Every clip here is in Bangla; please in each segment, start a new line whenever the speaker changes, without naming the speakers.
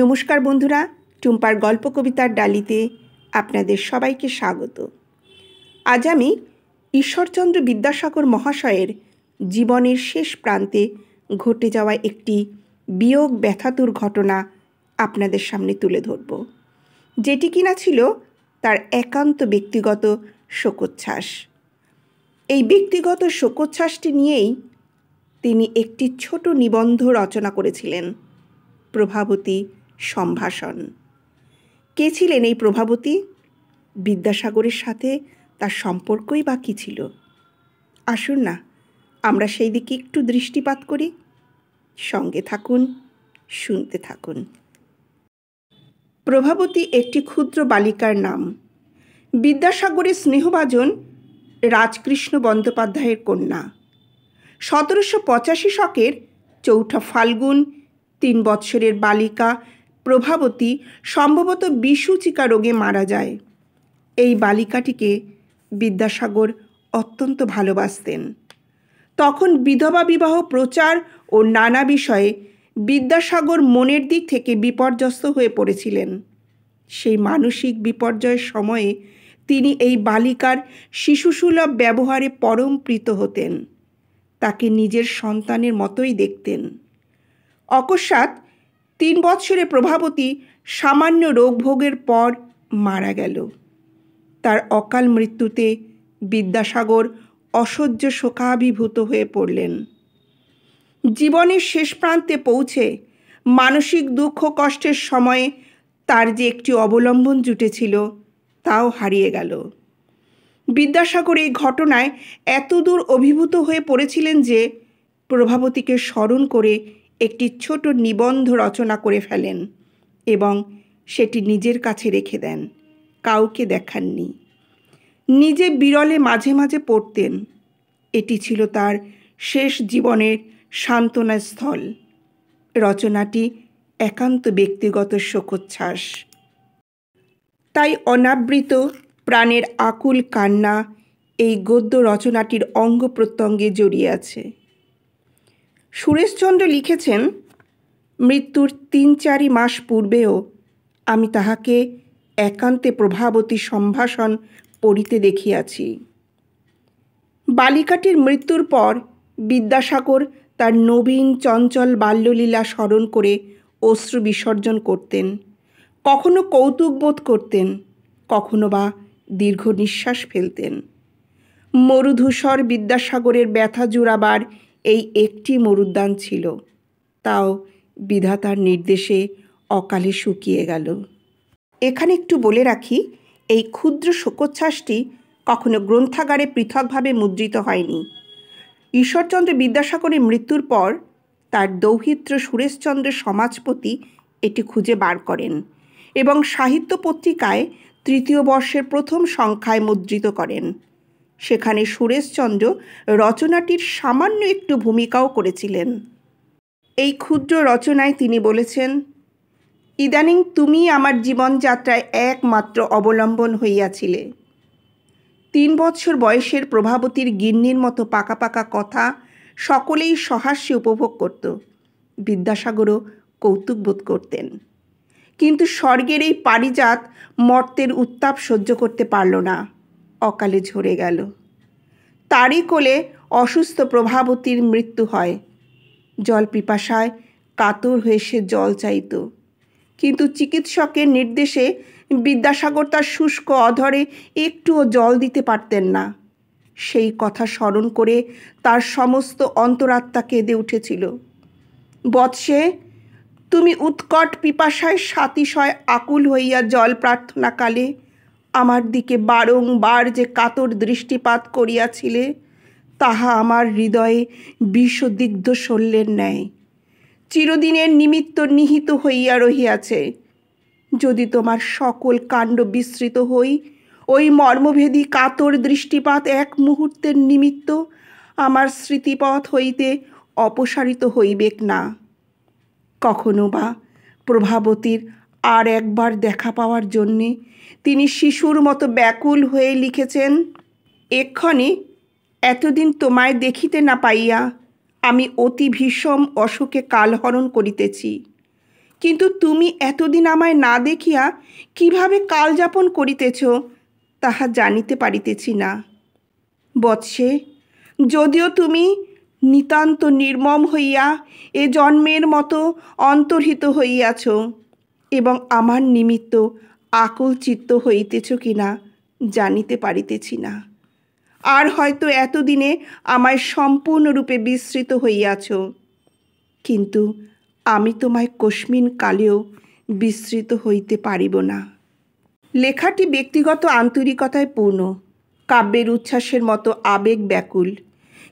নমস্কার বন্ধুরা টুম্পার গল্প কবিতার ডালিতে আপনাদের সবাইকে স্বাগত আজ আমি ঈশ্বরচন্দ্র বিদ্যাসাগর মহাশয়ের জীবনের শেষ প্রান্তে ঘটে যাওয়া একটি বিয়োগ ব্যথাতুর ঘটনা আপনাদের সামনে তুলে ধরব যেটি কিনা ছিল তার একান্ত ব্যক্তিগত শোকোচ্ছ্বাস এই ব্যক্তিগত শোকোচ্ছ্বাসটি নিয়েই তিনি একটি ছোট নিবন্ধ রচনা করেছিলেন প্রভাবতী সম্ভাষণ কে ছিলেন এই প্রভাবতী বিদ্যাসাগরের সাথে তার সম্পর্কই বা কী ছিল আসুন না আমরা সেই দিকে একটু দৃষ্টিপাত করি সঙ্গে থাকুন শুনতে থাকুন প্রভাবতী একটি ক্ষুদ্র বালিকার নাম বিদ্যাসাগরের স্নেহভাজন রাজকৃষ্ণ বন্দ্যোপাধ্যায়ের কন্যা সতেরোশো পঁচাশি শকের চৌঠা ফাল্গুন তিন বৎসরের বালিকা প্রভাবতী সম্ভবত বিষুচিকা রোগে মারা যায় এই বালিকাটিকে বিদ্যাসাগর অত্যন্ত ভালোবাসতেন তখন বিধবা বিবাহ প্রচার ও নানা বিষয়ে বিদ্যাসাগর মনের দিক থেকে বিপর্যস্ত হয়ে পড়েছিলেন সেই মানসিক বিপর্যয়ের সময়ে তিনি এই বালিকার শিশুসুলভ ব্যবহারে পরম প্রীত হতেন তাকে নিজের সন্তানের মতোই দেখতেন অকস্মাৎ তিন বৎসরে প্রভাবতী সামান্য রোগভোগের পর মারা গেল তার অকাল মৃত্যুতে বিদ্যাসাগর অসহ্য শোকাভিভূত হয়ে পড়লেন জীবনের শেষ প্রান্তে পৌঁছে মানসিক দুঃখ কষ্টের সময়ে তার যে একটি অবলম্বন জুটেছিল তাও হারিয়ে গেল বিদ্যাসাগর এই ঘটনায় এতদূর অভিভূত হয়ে পড়েছিলেন যে প্রভাবতীকে স্মরণ করে একটি ছোট নিবন্ধ রচনা করে ফেলেন এবং সেটি নিজের কাছে রেখে দেন কাউকে দেখাননি নিজে বিরলে মাঝে মাঝে পড়তেন এটি ছিল তার শেষ জীবনের সান্ত্বনাস্থল স্থল রচনাটি একান্ত ব্যক্তিগত শোকোচ্ছ্বাস তাই অনাবৃত প্রাণের আকুল কান্না এই গদ্য রচনাটির অঙ্গ প্রত্যঙ্গে জড়িয়ে আছে সুরেশচন্দ্র লিখেছেন মৃত্যুর তিন চারি মাস পূর্বেও আমি তাহাকে একান্তে প্রভাবতী সম্ভাষণ পড়িতে দেখিয়াছি বালিকাটির মৃত্যুর পর বিদ্যাসাগর তার নবীন চঞ্চল বাল্যলীলা স্মরণ করে অশ্রু বিসর্জন করতেন কখনো কৌতুক বোধ করতেন কখনো বা দীর্ঘ নিঃশ্বাস ফেলতেন মরুধূসর বিদ্যাসাগরের ব্যথা জুড়াবার এই একটি মরুদ্যান ছিল তাও বিধাতার নির্দেশে অকালে শুকিয়ে গেল এখানে একটু বলে রাখি এই ক্ষুদ্র শোকোচ্ছ্বাসটি কখনো গ্রন্থাগারে পৃথকভাবে মুদ্রিত হয়নি ঈশ্বরচন্দ্র বিদ্যাসাগরের মৃত্যুর পর তার দৌহিত্র সুরেশচন্দ্র সমাজপতি এটি খুঁজে বার করেন এবং সাহিত্য পত্রিকায় তৃতীয় বর্ষের প্রথম সংখ্যায় মুদ্রিত করেন সেখানে সুরেশচন্দ্র রচনাটির সামান্য একটু ভূমিকাও করেছিলেন এই ক্ষুদ্র রচনায় তিনি বলেছেন ইদানিং তুমি আমার জীবনযাত্রায় একমাত্র অবলম্বন হইয়াছিলে তিন বৎসর বয়সের প্রভাবতীর গিন্নির মতো পাকা পাকা কথা সকলেই সহাস্যে উপভোগ করত বিদ্যাসাগরও কৌতুক বোধ করতেন কিন্তু স্বর্গের এই পারিজাত মর্তের উত্তাপ সহ্য করতে পারল না অকালে ঝরে গেল তারই কোলে অসুস্থ প্রভাবতীর মৃত্যু হয় জল পিপাসায় কাতর হয়ে সে জল চাইত কিন্তু চিকিৎসকের নির্দেশে বিদ্যাসাগর তার শুষ্ক অধরে একটুও জল দিতে পারতেন না সেই কথা স্মরণ করে তার সমস্ত অন্তরাত্মা কেঁদে উঠেছিল বৎসে তুমি উৎকট পিপাসায় সাতিশয় আকুল হইয়া জল প্রার্থনাকালে আমার দিকে বারংবার যে কাতর দৃষ্টিপাত করিয়াছিলে তাহা আমার হৃদয়ে বিষদিগ্ধ শল্যের ন্যায় চিরদিনের নিমিত্ত নিহিত হইয়া রহিয়াছে যদি তোমার সকল কাণ্ড বিস্তৃত হই ওই মর্মভেদী কাতর দৃষ্টিপাত এক মুহূর্তের নিমিত্ত আমার স্মৃতিপথ হইতে অপসারিত হইবেক না কখনো বা প্রভাবতীর আর একবার দেখা পাওয়ার জন্যে তিনি শিশুর মতো ব্যাকুল হয়ে লিখেছেন এক্ষণে এতদিন তোমায় দেখিতে না পাইয়া আমি অতি ভীষম অশোকে কালহরণ করিতেছি কিন্তু তুমি এতদিন আমায় না দেখিয়া কিভাবে কাল যাপন করিতেছ তাহা জানিতে পারিতেছি না বৎসে যদিও তুমি নিতান্ত নির্মম হইয়া এ জন্মের মতো অন্তর্হিত হইয়াছ এবং আমার নিমিত্ত আকুল চিত্ত হইতেছ কি না জানিতে পারিতেছি না আর হয়তো এতদিনে আমায় সম্পূর্ণরূপে বিস্মৃত হইয়াছ কিন্তু আমি তোমায় কস্মিন কালেও বিস্মৃত হইতে পারিব না লেখাটি ব্যক্তিগত আন্তরিকতায় পূর্ণ কাব্যের উচ্ছ্বাসের মতো আবেগ ব্যাকুল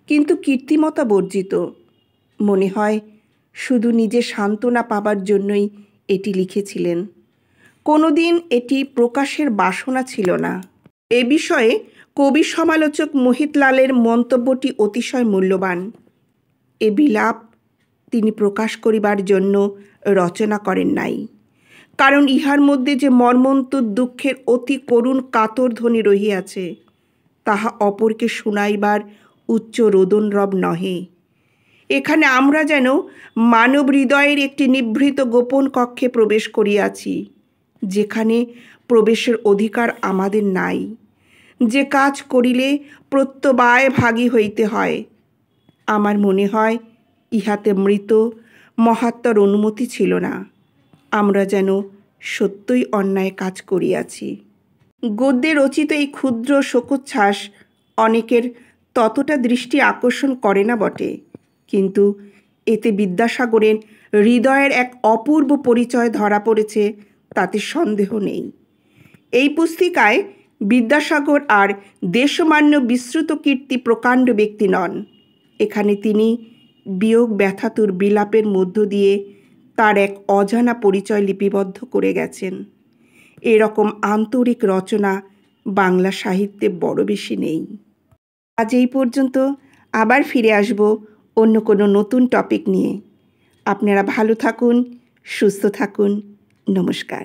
কিন্তু কীর্তিমতা বর্জিত মনে হয় শুধু নিজে সান্ত্বনা পাবার জন্যই এটি লিখেছিলেন কোনোদিন এটি প্রকাশের বাসনা ছিল না এ বিষয়ে কবি সমালোচক মোহিতলালের মন্তব্যটি অতিশয় মূল্যবান এ বিলাপ তিনি প্রকাশ করিবার জন্য রচনা করেন নাই কারণ ইহার মধ্যে যে মর্মন্তুর দুঃখের অতি করুণ কাতর ধ্বনি রহিয়াছে তাহা অপরকে শুনাইবার উচ্চ রোদনরব নহে এখানে আমরা যেন মানব হৃদয়ের একটি নিভৃত গোপন কক্ষে প্রবেশ করিয়াছি যেখানে প্রবেশের অধিকার আমাদের নাই যে কাজ করিলে প্রত্যবায় ভাগী হইতে হয় আমার মনে হয় ইহাতে মৃত মহাত্মার অনুমতি ছিল না আমরা যেন সত্যই অন্যায় কাজ করিয়াছি গদ্যে রচিত এই ক্ষুদ্র শোকোচ্ছ্বাস অনেকের ততটা দৃষ্টি আকর্ষণ করে না বটে কিন্তু এতে বিদ্যাসাগরের হৃদয়ের এক অপূর্ব পরিচয় ধরা পড়েছে তাতে সন্দেহ নেই এই পুস্তিকায় বিদ্যাসাগর আর দেশমান্য বিশ্রুত কীর্তি প্রকাণ্ড ব্যক্তি নন এখানে তিনি বিয়োগ ব্যথাতুর বিলাপের মধ্য দিয়ে তার এক অজানা পরিচয় লিপিবদ্ধ করে গেছেন এরকম আন্তরিক রচনা বাংলা সাহিত্যে বড় বেশি নেই আজ এই পর্যন্ত আবার ফিরে আসবো অন্য কোনো নতুন টপিক নিয়ে আপনারা ভালো থাকুন সুস্থ থাকুন নমস্কার